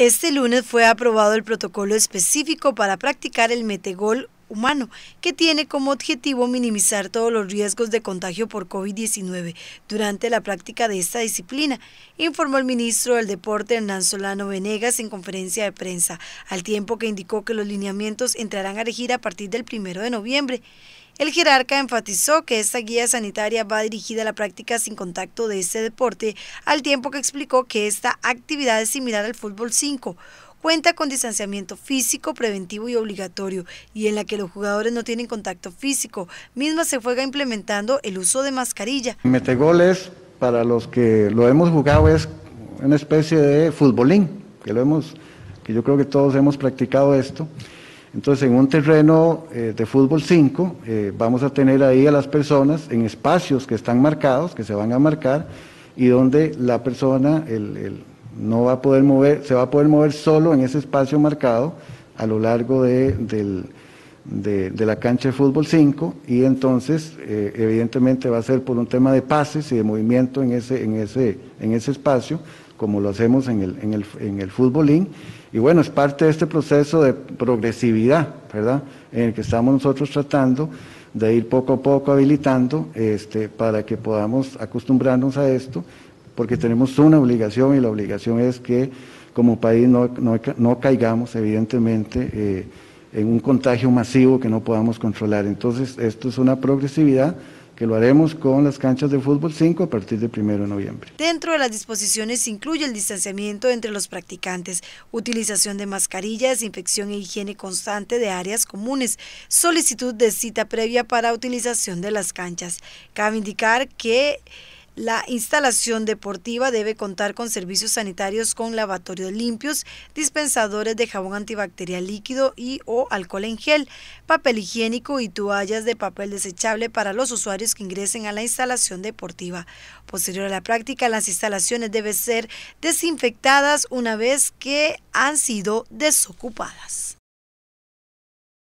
Este lunes fue aprobado el protocolo específico para practicar el metegol humano, que tiene como objetivo minimizar todos los riesgos de contagio por COVID-19 durante la práctica de esta disciplina, informó el ministro del Deporte Hernán Solano Venegas en conferencia de prensa, al tiempo que indicó que los lineamientos entrarán a regir a partir del 1 de noviembre. El jerarca enfatizó que esta guía sanitaria va dirigida a la práctica sin contacto de este deporte, al tiempo que explicó que esta actividad es similar al fútbol 5, cuenta con distanciamiento físico preventivo y obligatorio y en la que los jugadores no tienen contacto físico. Misma se juega implementando el uso de mascarilla. Mete goles, para los que lo hemos jugado, es una especie de futbolín, que lo hemos, que yo creo que todos hemos practicado esto. Entonces, en un terreno eh, de fútbol 5, eh, vamos a tener ahí a las personas en espacios que están marcados, que se van a marcar, y donde la persona, el no va a poder mover, se va a poder mover solo en ese espacio marcado a lo largo de, la cancha de fútbol 5 y entonces eh, evidentemente va a ser por un tema de pases y de movimiento en ese, en ese, en ese espacio, como lo hacemos en el, en Y bueno, es parte de este proceso de progresividad, ¿verdad? En el que estamos nosotros tratando de ir poco a poco habilitando este, para que podamos acostumbrarnos a esto porque tenemos una obligación y la obligación es que como país no, no, caigamos evidentemente eh, en un contagio masivo que no podamos controlar. Entonces, esto es una progresividad que lo haremos con las canchas de fútbol 5 a partir del 1 de noviembre. Dentro de las disposiciones se incluye el distanciamiento entre los practicantes, utilización de mascarillas, infección e higiene constante de áreas comunes, solicitud de cita previa para utilización de las canchas. Cabe indicar que la instalación deportiva debe contar con servicios sanitarios con lavatorios limpios, dispensadores de jabón antibacterial líquido y o alcohol en gel, papel higiénico y toallas de papel desechable para los usuarios que ingresen a la instalación deportiva. Posterior a la práctica, las instalaciones deben ser desinfectadas una vez que han sido desocupadas.